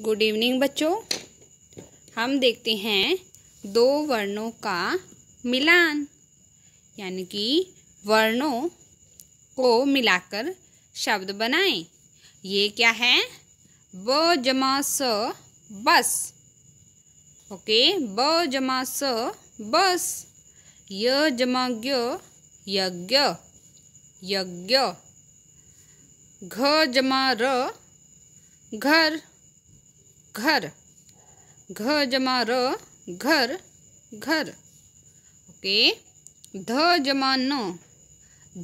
good evening बच्चों हम देखते हैं दो वर्णों का मिलान यानी कि वर्णों को मिलाकर शब्द बनाएं ये क्या है ब जमा स बस ओके ब जमा स बस य जमा ग यज्ञ यज्ञ घ जमा र घर घर घ जमा र घर घर ओके ध जमा न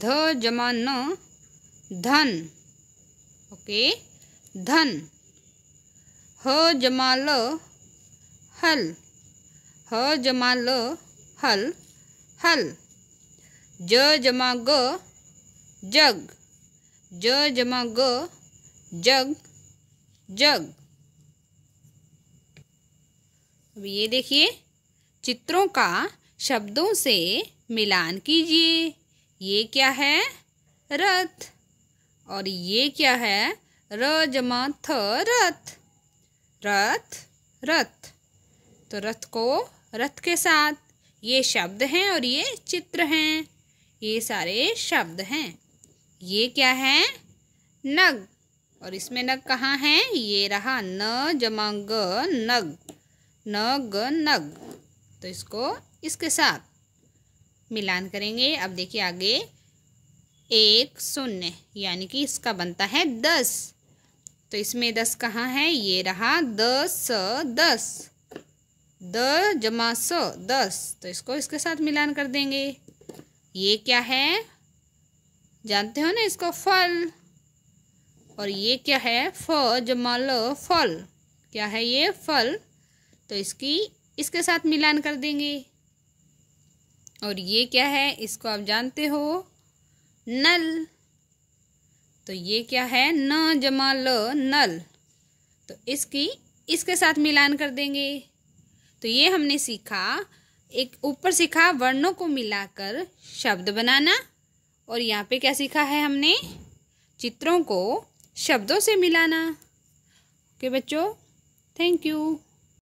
ध जमा न धन ओके धन ह जमा ल हल ह जमा ल हल हल ज जमा ग जग ज जमा ग जग जग अब ये देखिए चित्रों का शब्दों से मिलान कीजिए ये क्या है रथ और ये क्या है र जमा थ रथ रथ रथ तो रथ को रथ के साथ ये शब्द हैं और ये चित्र हैं ये सारे शब्द हैं ये क्या है नग और इसमें नग कहाँ है ये रहा न जमा ग नग नग नग तो इसको इसके साथ मिलान करेंगे अब देखिए आगे एक शून्य यानी कि इसका बनता है दस तो इसमें दस कहाँ है ये रहा दस दस द जमा स दस तो इसको इसके साथ मिलान कर देंगे ये क्या है जानते हो ना इसको फल और ये क्या है फ जमा ल फल क्या है ये फल तो इसकी इसके साथ मिलान कर देंगे और ये क्या है इसको आप जानते हो नल तो ये क्या है न जमा ल नल तो इसकी इसके साथ मिलान कर देंगे तो ये हमने सीखा एक ऊपर सीखा वर्णों को मिलाकर शब्द बनाना और यहाँ पे क्या सीखा है हमने चित्रों को शब्दों से मिलाना ओके बच्चों थैंक यू